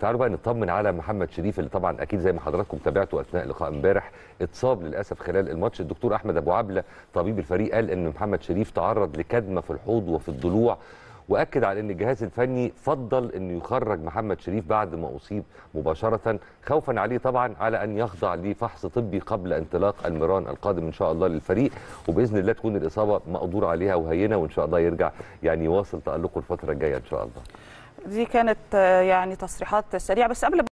تعالوا بقى نطمن على محمد شريف اللي طبعا اكيد زي ما حضراتكم تابعتوا اثناء لقاء امبارح اتصاب للاسف خلال الماتش الدكتور احمد ابو عبله طبيب الفريق قال ان محمد شريف تعرض لكدمه في الحوض وفي الضلوع واكد على ان الجهاز الفني فضل انه يخرج محمد شريف بعد ما اصيب مباشره خوفا عليه طبعا على ان يخضع لفحص طبي قبل انطلاق المران القادم ان شاء الله للفريق وباذن الله تكون الاصابه مقدور عليها وهينه وان شاء الله يرجع يعني يواصل تالقه الفتره الجايه ان شاء الله دي كانت آه، يعني تصريحات سريعه بس قبل